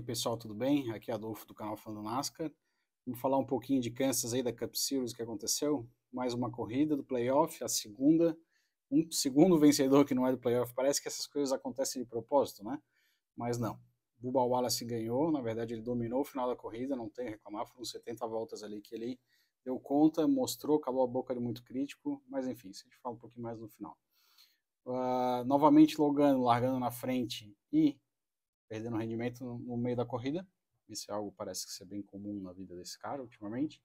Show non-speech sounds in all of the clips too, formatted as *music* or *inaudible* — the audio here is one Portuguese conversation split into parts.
aí, pessoal, tudo bem? Aqui é Adolfo do canal Falando NASCAR. Vamos falar um pouquinho de Kansas aí, da Cup Series que aconteceu. Mais uma corrida do playoff, a segunda. Um segundo vencedor que não é do playoff. Parece que essas coisas acontecem de propósito, né? Mas não. Bubba Wallace ganhou, na verdade ele dominou o final da corrida, não tem reclamar, foram 70 voltas ali que ele deu conta, mostrou, acabou a boca de muito crítico, mas enfim, se a gente fala um pouquinho mais no final. Uh, novamente Logan largando na frente e perdendo rendimento no meio da corrida. Isso é algo parece que ser é bem comum na vida desse cara ultimamente.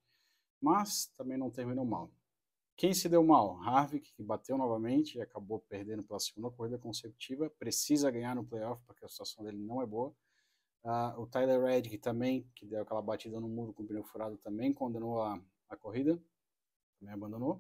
Mas também não terminou mal. Quem se deu mal? Harvick, que bateu novamente e acabou perdendo pela segunda corrida consecutiva. Precisa ganhar no playoff porque a situação dele não é boa. Uh, o Tyler Reddick também, que deu aquela batida no muro com o pneu furado, também condenou a, a corrida. Também abandonou.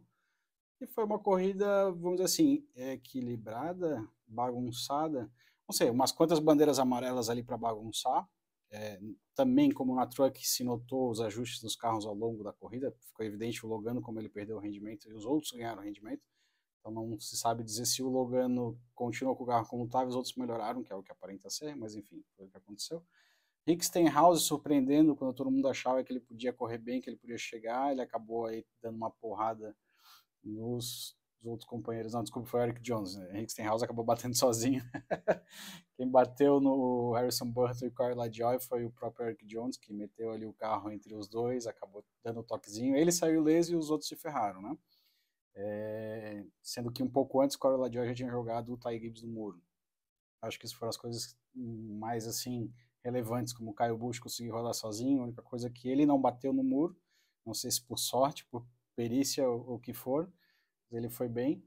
E foi uma corrida, vamos dizer assim, equilibrada, bagunçada, não sei, umas quantas bandeiras amarelas ali para bagunçar. É, também, como na Truck se notou os ajustes nos carros ao longo da corrida, ficou evidente o Logano como ele perdeu o rendimento e os outros ganharam rendimento. Então não se sabe dizer se o Logano continuou com o carro como estava, os outros melhoraram, que é o que aparenta ser, mas enfim, foi o que aconteceu. Rick Stenhouse surpreendendo quando todo mundo achava que ele podia correr bem, que ele podia chegar, ele acabou aí dando uma porrada nos os outros companheiros. Não, desculpa, foi o Eric Jones. Né? Henrique Stenhouse acabou batendo *laughs* sozinho. Quem bateu no Harrison Burton e Carla Joy foi o próprio Eric Jones, que meteu ali o carro entre os dois, acabou dando o um toquezinho. Ele saiu leso e os outros se ferraram, né? É, sendo que um pouco antes, Corey Joy já tinha jogado o Ty Gibbs no muro. Acho que isso foram as coisas mais, assim, relevantes, como o Caio Bush conseguiu rodar sozinho. A única coisa é que ele não bateu no muro, não sei se por sorte, por perícia ou o que for, ele foi bem.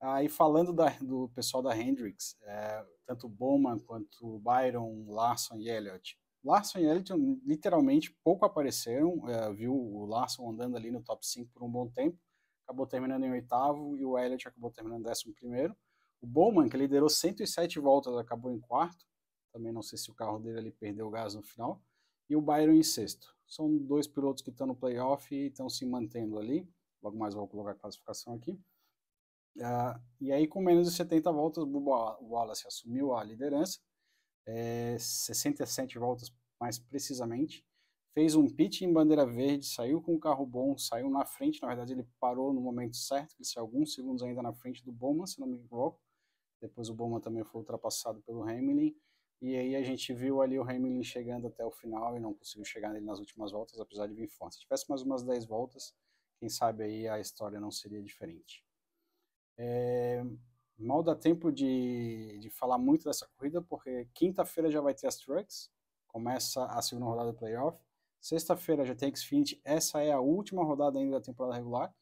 Aí falando da, do pessoal da Hendrix, é, tanto Bowman quanto Byron, Larson e Elliott. Larson e Elliott literalmente pouco apareceram, é, viu o Larson andando ali no top 5 por um bom tempo, acabou terminando em oitavo e o Elliott acabou terminando em décimo primeiro. O Bowman, que liderou 107 voltas, acabou em quarto, também não sei se o carro dele ali perdeu o gás no final, e o Byron em sexto. São dois pilotos que estão no playoff e estão se mantendo ali. Logo mais vou colocar a classificação aqui. Uh, e aí, com menos de 70 voltas, o Wallace assumiu a liderança, é, eh, 67 voltas mais precisamente. Fez um pit em bandeira verde, saiu com o um carro bom, saiu na frente. Na verdade, ele parou no momento certo, ele saiu alguns segundos ainda na frente do Bowman, se não me equivoco. Depois o Bowman também foi ultrapassado pelo Hamilton. E aí a gente viu ali o Hamilton chegando até o final e não conseguiu chegar nele nas últimas voltas, apesar de vir forte. Se tivesse mais umas 10 voltas, quem sabe aí a história não seria diferente. É, mal dá tempo de, de falar muito dessa corrida, porque quinta-feira já vai ter as trucks, começa a segunda rodada do playoff. Sexta-feira já tem Xfinity, essa é a última rodada ainda da temporada regular.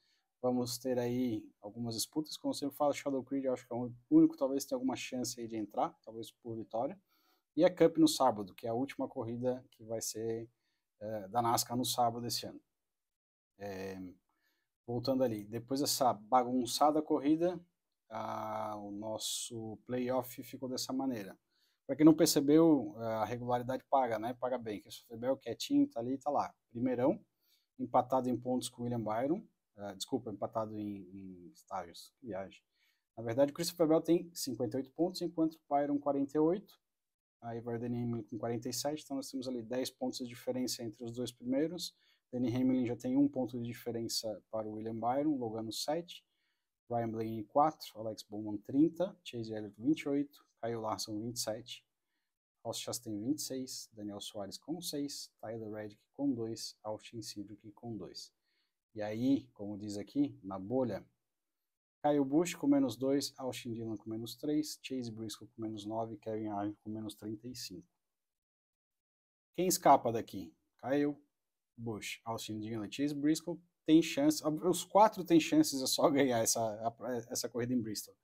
Vamos ter aí algumas disputas, como sempre falo, Shadow Creed acho que é o único talvez tenha alguma chance aí de entrar, talvez por vitória. E a Cup no sábado, que é a última corrida que vai ser é, da NASCAR no sábado desse ano. É, voltando ali, depois dessa bagunçada corrida, a, o nosso playoff ficou dessa maneira. Para quem não percebeu, é, a regularidade paga, né? Paga bem. Christopher sofreu quietinho, tá ali, tá lá. Primeirão, empatado em pontos com o William Byron. Uh, desculpa, empatado em, em estágios. viagem. Na verdade, o Christopher Bell tem 58 pontos, enquanto o Byron 48. Aí Vardenham com 47. Então nós temos ali 10 pontos de diferença entre os dois primeiros. Danny Hamlin já tem um ponto de diferença para o William Byron, Logano 7, Ryan Blaney 4, Alex Bowman 30, Chase Elliott 28, Kyle Larson 27, Ross Chastain 26, Daniel Soares com 6, Tyler Reddick com 2, Austin Cindric com 2. E aí, como diz aqui, na bolha, Kyle Busch com menos 2, Austin Dillon com menos 3, Chase Briscoe com menos 9, Kevin Harvick com menos 35. Quem escapa daqui? Kyle, Bush, Austin Dillon e Briscoe tem chance, os quatro têm chances de só *laughs* ganhar essa, essa corrida em Bristol.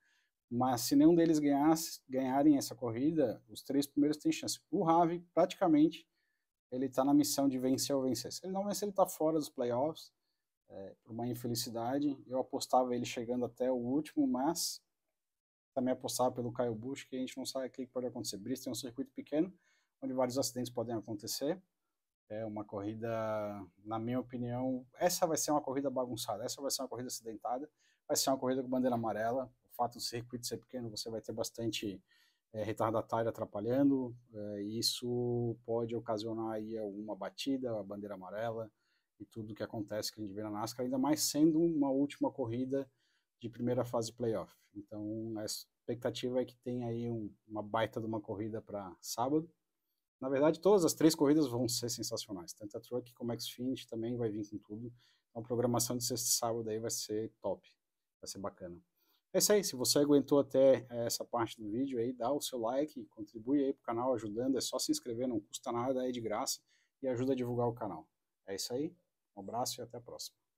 Mas se nenhum deles ganhar, ganharem essa corrida, os três primeiros têm chance. O Ravi, praticamente, ele está na missão de vencer ou vencer. Se ele não vencer, ele está fora dos playoffs, é, por uma infelicidade. Eu apostava ele chegando até o último, mas também apostava pelo Kyle Busch, que a gente não sabe o que pode acontecer. Bristol é um circuito pequeno, onde vários acidentes podem acontecer. É uma corrida, na minha opinião, essa vai ser uma corrida bagunçada, essa vai ser uma corrida acidentada, vai ser uma corrida com bandeira amarela. O fato do circuito ser pequeno, você vai ter bastante é, retardatário atrapalhando, é, isso pode ocasionar aí alguma batida, a bandeira amarela e tudo que acontece que a gente vê na NASCAR, ainda mais sendo uma última corrida de primeira fase playoff. Então, a expectativa é que tenha aí um, uma baita de uma corrida para sábado na verdade, todas as três corridas vão ser sensacionais, tanto a Truck como a Xfinity também vai vir com tudo. Então, a programação de sexta e sábado aí vai ser top, vai ser bacana. É isso aí, se você aguentou até eh, essa parte do vídeo aí, dá o seu like, contribui aí pro canal ajudando, é só se inscrever, não custa nada, é de graça e ajuda a divulgar o canal. É isso aí, um abraço e até a próxima.